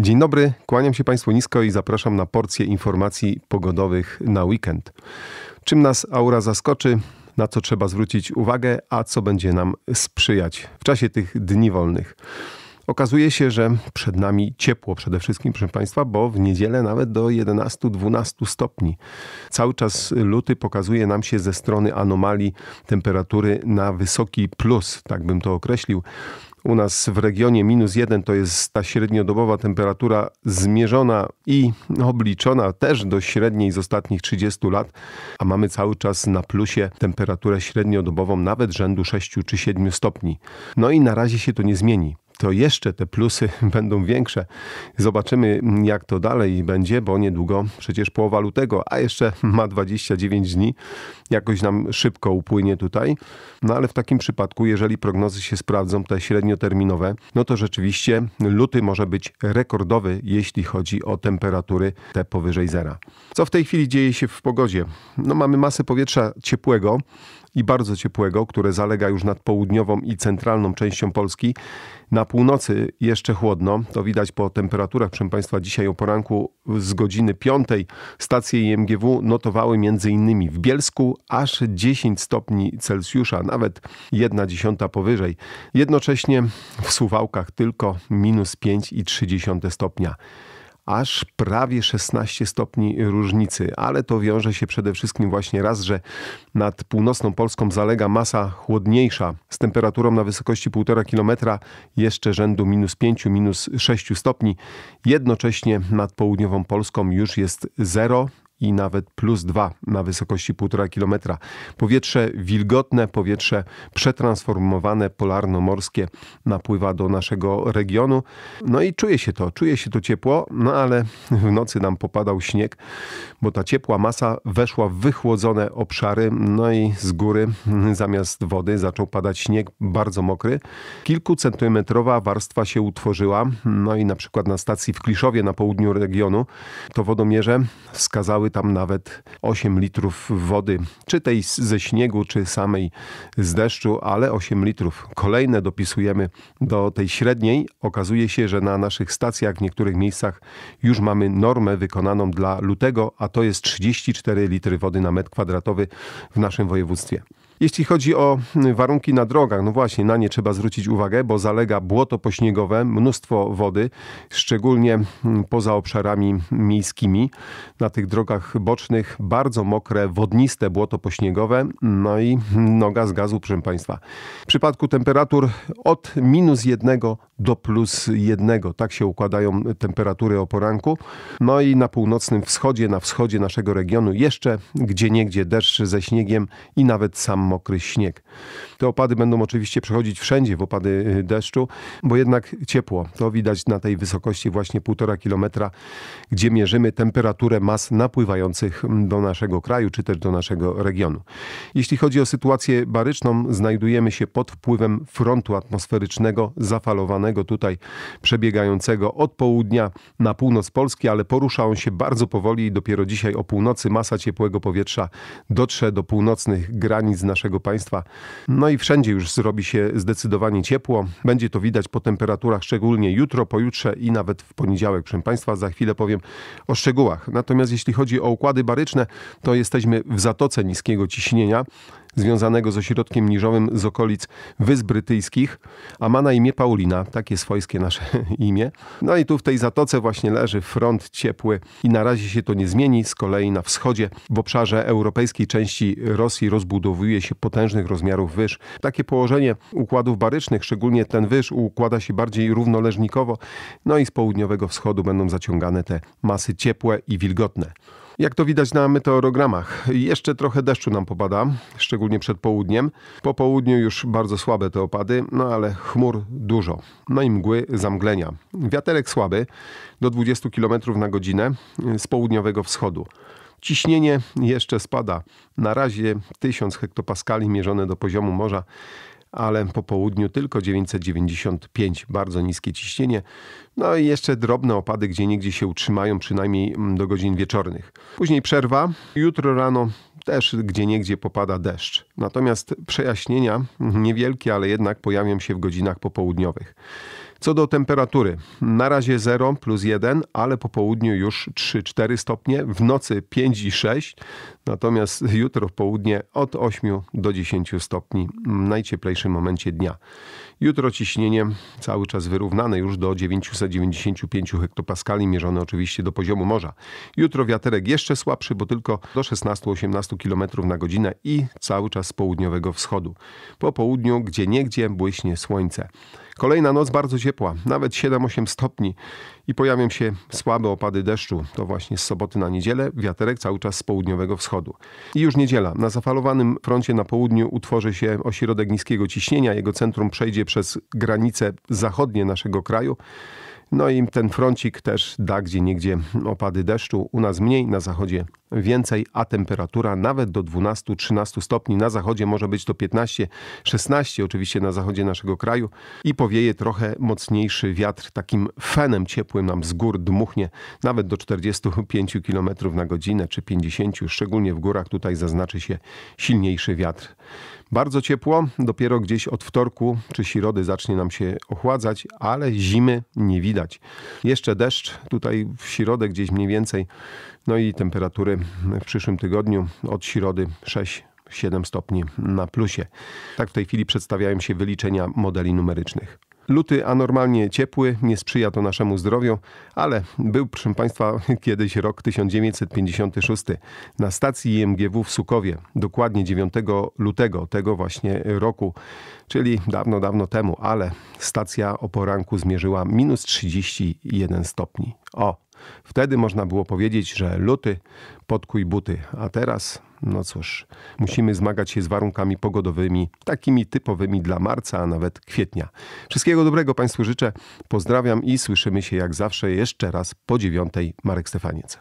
Dzień dobry, kłaniam się Państwu nisko i zapraszam na porcję informacji pogodowych na weekend. Czym nas aura zaskoczy, na co trzeba zwrócić uwagę, a co będzie nam sprzyjać w czasie tych dni wolnych. Okazuje się, że przed nami ciepło przede wszystkim, proszę Państwa, bo w niedzielę nawet do 11-12 stopni. Cały czas luty pokazuje nam się ze strony anomalii temperatury na wysoki plus, tak bym to określił. U nas w regionie minus jeden to jest ta średniodobowa temperatura zmierzona i obliczona też do średniej z ostatnich 30 lat, a mamy cały czas na plusie temperaturę średniodobową nawet rzędu 6 czy 7 stopni. No i na razie się to nie zmieni to jeszcze te plusy będą większe. Zobaczymy, jak to dalej będzie, bo niedługo przecież połowa lutego, a jeszcze ma 29 dni. Jakoś nam szybko upłynie tutaj. No ale w takim przypadku, jeżeli prognozy się sprawdzą, te średnioterminowe, no to rzeczywiście luty może być rekordowy, jeśli chodzi o temperatury te powyżej zera. Co w tej chwili dzieje się w pogodzie? No mamy masę powietrza ciepłego i bardzo ciepłego, które zalega już nad południową i centralną częścią Polski. Na północy jeszcze chłodno, to widać po temperaturach. Proszę Państwa, dzisiaj o poranku z godziny 5 stacje IMGW notowały m.in. w Bielsku aż 10 stopni Celsjusza, nawet 1 dziesiąta powyżej. Jednocześnie w Suwałkach tylko minus 5,3 stopnia aż prawie 16 stopni różnicy, ale to wiąże się przede wszystkim właśnie raz, że nad północną Polską zalega masa chłodniejsza z temperaturą na wysokości 1,5 km jeszcze rzędu minus 5, minus 6 stopni. Jednocześnie nad południową Polską już jest 0 i nawet plus 2 na wysokości 1,5 km. Powietrze wilgotne, powietrze przetransformowane, polarno-morskie napływa do naszego regionu. No i czuje się to, czuje się to ciepło, no ale w nocy nam popadał śnieg, bo ta ciepła masa weszła w wychłodzone obszary, no i z góry zamiast wody zaczął padać śnieg bardzo mokry. Kilkucentymetrowa warstwa się utworzyła, no i na przykład na stacji w Kliszowie na południu regionu to wodomierze wskazały tam nawet 8 litrów wody, czy tej ze śniegu, czy samej z deszczu, ale 8 litrów. Kolejne dopisujemy do tej średniej. Okazuje się, że na naszych stacjach w niektórych miejscach już mamy normę wykonaną dla lutego, a to jest 34 litry wody na metr kwadratowy w naszym województwie. Jeśli chodzi o hmm, warunki na drogach, no właśnie, na nie trzeba zwrócić uwagę, bo zalega błoto pośniegowe, mnóstwo wody, szczególnie hmm, poza obszarami miejskimi. Na tych drogach bocznych bardzo mokre, wodniste błoto pośniegowe, no i hmm, noga z gazu, proszę Państwa. W przypadku temperatur od minus jednego do plus jednego, tak się układają temperatury o poranku. No i na północnym wschodzie, na wschodzie naszego regionu jeszcze gdzie niegdzie deszcz ze śniegiem i nawet sam mokry śnieg. Te opady będą oczywiście przechodzić wszędzie w opady y, deszczu, bo jednak ciepło. To widać na tej wysokości właśnie 1,5 kilometra, gdzie mierzymy temperaturę mas napływających mm, do naszego kraju, czy też do naszego regionu. Jeśli chodzi o sytuację baryczną, znajdujemy się pod wpływem frontu atmosferycznego zafalowanego tutaj, przebiegającego od południa na północ Polski, ale porusza on się bardzo powoli i dopiero dzisiaj o północy masa ciepłego powietrza dotrze do północnych granic naszego naszego państwa. No i wszędzie już zrobi się zdecydowanie ciepło. Będzie to widać po temperaturach, szczególnie jutro, pojutrze i nawet w poniedziałek. Proszę Państwa, za chwilę powiem o szczegółach. Natomiast jeśli chodzi o układy baryczne, to jesteśmy w zatoce niskiego ciśnienia związanego z ośrodkiem niżowym z okolic Wysp Brytyjskich, a ma na imię Paulina, takie swojskie nasze imię. No i tu w tej zatoce właśnie leży front ciepły i na razie się to nie zmieni. Z kolei na wschodzie, w obszarze europejskiej części Rosji rozbudowuje się potężnych rozmiarów wyż. Takie położenie układów barycznych, szczególnie ten wyż, układa się bardziej równoleżnikowo, no i z południowego wschodu będą zaciągane te masy ciepłe i wilgotne. Jak to widać na meteorogramach, jeszcze trochę deszczu nam popada, szczególnie przed południem. Po południu już bardzo słabe te opady, no ale chmur dużo. No i mgły, zamglenia. Wiaterek słaby, do 20 km na godzinę z południowego wschodu. Ciśnienie jeszcze spada. Na razie 1000 hektopaskali mierzone do poziomu morza ale po południu tylko 995, bardzo niskie ciśnienie. No i jeszcze drobne opady, gdzie niegdzie się utrzymają, przynajmniej mm, do godzin wieczornych. Później przerwa. Jutro rano też gdzie niegdzie popada deszcz. Natomiast przejaśnienia niewielkie, ale jednak pojawią się w godzinach popołudniowych. Co do temperatury, na razie 0 plus 1, ale po południu już 3-4 stopnie, w nocy 5 i 6, natomiast jutro w południe od 8 do 10 stopni w najcieplejszym momencie dnia. Jutro ciśnienie cały czas wyrównane już do 995 hektopaskali, mierzone oczywiście do poziomu morza. Jutro wiaterek jeszcze słabszy, bo tylko do 16-18 km na godzinę i cały czas z południowego wschodu. Po południu gdzie niegdzie błyśnie słońce. Kolejna noc bardzo ciepła, nawet 7-8 stopni i pojawią się słabe opady deszczu. To właśnie z soboty na niedzielę, wiaterek cały czas z południowego wschodu. I już niedziela. Na zafalowanym froncie na południu utworzy się ośrodek niskiego ciśnienia. Jego centrum przejdzie przez granice zachodnie naszego kraju. No i ten froncik też da gdzie niegdzie opady deszczu. U nas mniej, na zachodzie więcej, a temperatura nawet do 12-13 stopni. Na zachodzie może być do 15-16, oczywiście na zachodzie naszego kraju. I powieje trochę mocniejszy wiatr, takim fenem ciepłym nam z gór dmuchnie nawet do 45 km na godzinę czy 50, szczególnie w górach tutaj zaznaczy się silniejszy wiatr. Bardzo ciepło, dopiero gdzieś od wtorku czy środy zacznie nam się ochładzać, ale zimy nie widać. Jeszcze deszcz tutaj w środę gdzieś mniej więcej no i temperatury w przyszłym tygodniu od środy 6 7 stopni na plusie. Tak w tej chwili przedstawiają się wyliczenia modeli numerycznych. Luty anormalnie ciepły, nie sprzyja to naszemu zdrowiu, ale był, proszę Państwa, kiedyś rok 1956 na stacji IMGW w Sukowie, dokładnie 9 lutego tego właśnie roku, czyli dawno, dawno temu, ale stacja o poranku zmierzyła minus 31 stopni. O, Wtedy można było powiedzieć, że luty podkuj buty, a teraz, no cóż, musimy zmagać się z warunkami pogodowymi, takimi typowymi dla marca, a nawet kwietnia. Wszystkiego dobrego Państwu życzę, pozdrawiam i słyszymy się jak zawsze jeszcze raz po dziewiątej. Marek Stefaniec.